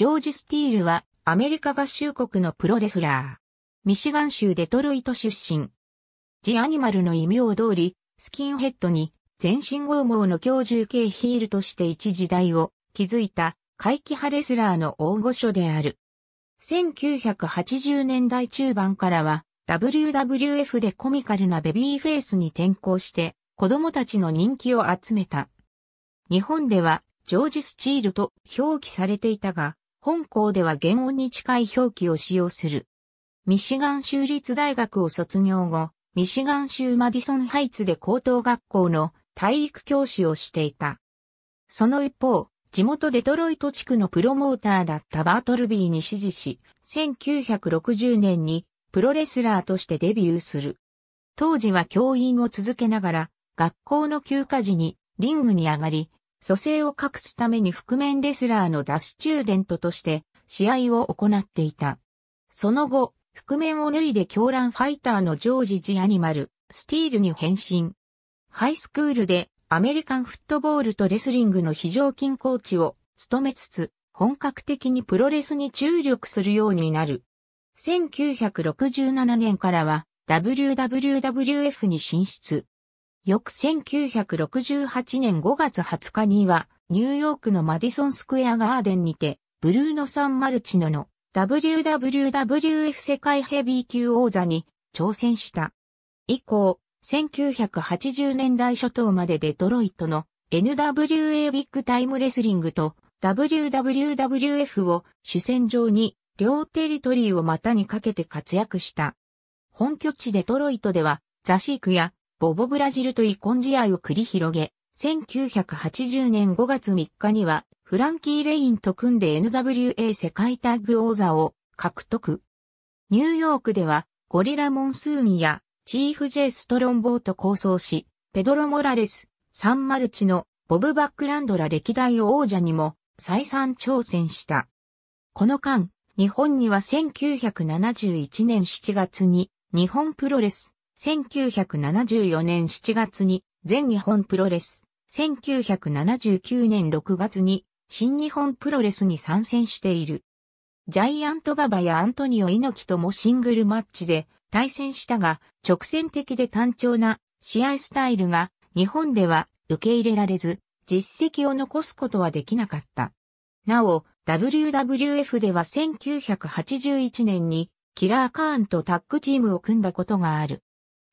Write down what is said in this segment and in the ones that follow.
ジョージ・スティールはアメリカ合衆国のプロレスラー。ミシガン州デトロイト出身。ジ・アニマルの異名を通り、スキンヘッドに全身剛毛の強獣系ヒールとして一時代を築いた怪奇派レスラーの大御所である。1980年代中盤からは WWF でコミカルなベビーフェイスに転向して子供たちの人気を集めた。日本ではジョージ・スチールと表記されていたが、本校では原音に近い表記を使用する。ミシガン州立大学を卒業後、ミシガン州マディソンハイツで高等学校の体育教師をしていた。その一方、地元デトロイト地区のプロモーターだったバートルビーに支持し、1960年にプロレスラーとしてデビューする。当時は教員を続けながら、学校の休暇時にリングに上がり、蘇生を隠すために覆面レスラーのダスチューデントとして試合を行っていた。その後、覆面を脱いで狂乱ファイターのジョージ・ジ・アニマル、スティールに変身。ハイスクールでアメリカンフットボールとレスリングの非常勤コーチを務めつつ、本格的にプロレスに注力するようになる。1967年からは WWF に進出。翌1968年5月20日には、ニューヨークのマディソンスクエアガーデンにて、ブルーノ・サン・マルチノの WWWF 世界ヘビー級王座に挑戦した。以降、1980年代初頭までデトロイトの NWA ビッグタイムレスリングと WWWF を主戦場に両テリトリーを股にかけて活躍した。本拠地デトロイトではザシークやボボブラジルと遺恨試合を繰り広げ、1980年5月3日には、フランキー・レインと組んで NWA 世界タッグ王座を獲得。ニューヨークでは、ゴリラ・モンスーンや、チーフ・ジェイ・ストロンボーと構想し、ペドロ・モラレス、サンマルチの、ボブ・バックランドら歴代王者にも、再三挑戦した。この間、日本には1971年7月に、日本プロレス、1974年7月に全日本プロレス、1979年6月に新日本プロレスに参戦している。ジャイアントババやアントニオ猪木ともシングルマッチで対戦したが、直線的で単調な試合スタイルが日本では受け入れられず、実績を残すことはできなかった。なお、WWF では1981年にキラーカーンとタッグチームを組んだことがある。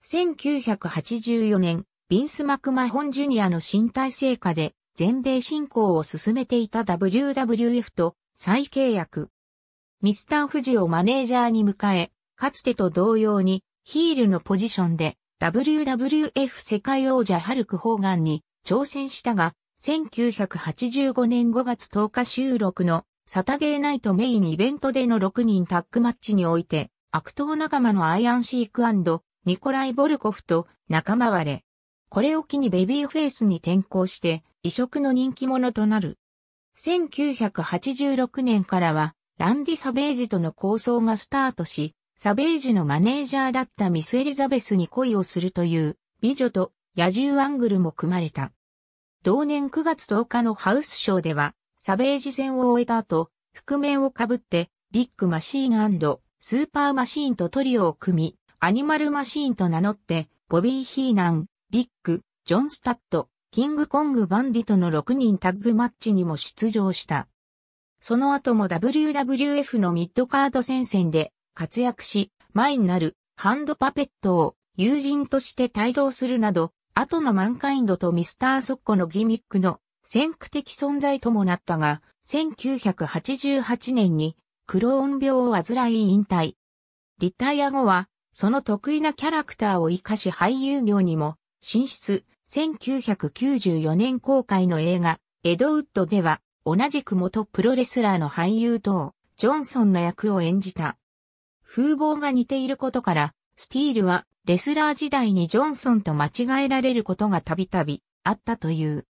1984年、ビンス・マクマホン・ジュニアの身体成果で全米進行を進めていた WWF と再契約。ミスター・フジをマネージャーに迎え、かつてと同様にヒールのポジションで WWF 世界王者ハルク・ホーガンに挑戦したが、1985年5月10日収録のサタデーナイトメインイベントでの6人タッグマッチにおいて、悪党仲間のアイアンシークニコライ・ボルコフと仲間割れ。これを機にベビーフェイスに転向して、異色の人気者となる。1986年からは、ランディ・サベージとの構想がスタートし、サベージのマネージャーだったミス・エリザベスに恋をするという美女と野獣アングルも組まれた。同年9月10日のハウスショーでは、サベージ戦を終えた後、覆面をかぶって、ビッグマシーンスーパーマシーンとトリオを組み、アニマルマシーンと名乗って、ボビー・ヒーナン、ビッグ、ジョン・スタット、キングコング・バンディとの6人タッグマッチにも出場した。その後も WWF のミッドカード戦線で活躍し、前になるハンドパペットを友人として帯同するなど、後のマンカインドとミスター・ソッコのギミックの先駆的存在ともなったが、1988年にクローン病を患い引退。リタイア後はその得意なキャラクターを生かし俳優業にも進出、1994年公開の映画、エドウッドでは、同じく元プロレスラーの俳優と、ジョンソンの役を演じた。風貌が似ていることから、スティールは、レスラー時代にジョンソンと間違えられることがたびたびあったという。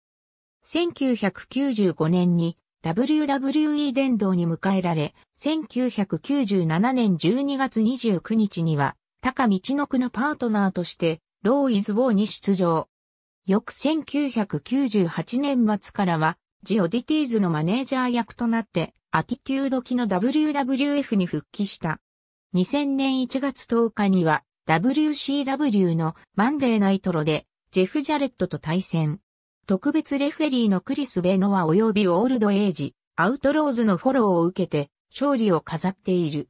1995年に WWE 殿堂に迎えられ、1997年12月29日には高道の区のパートナーとして、ローイズ・ウォーに出場。翌1998年末からは、ジオディティーズのマネージャー役となって、アティテュード期の WWF に復帰した。2000年1月10日には、WCW のマンデーナイトロで、ジェフ・ジャレットと対戦。特別レフェリーのクリス・ベノア及びオールドエイジ、アウトローズのフォローを受けて、勝利を飾っている。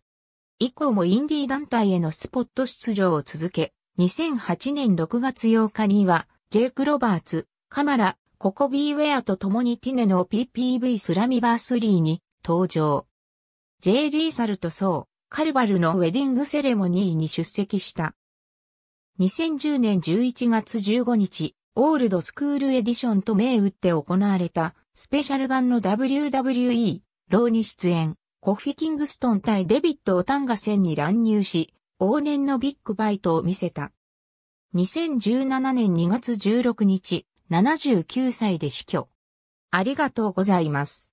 以降もインディー団体へのスポット出場を続け、2008年6月8日には、ジェイク・ロバーツ、カマラ、ココビー・ウェアと共にティネの PPV スラミバースリーに登場。J・ リーサルとソウ、カルバルのウェディングセレモニーに出席した。2010年11月15日、オールドスクールエディションと銘打って行われたスペシャル版の WWE ローに出演。コフィキングストン対デビット・オタンが戦に乱入し、往年のビッグバイトを見せた。2017年2月16日、79歳で死去。ありがとうございます。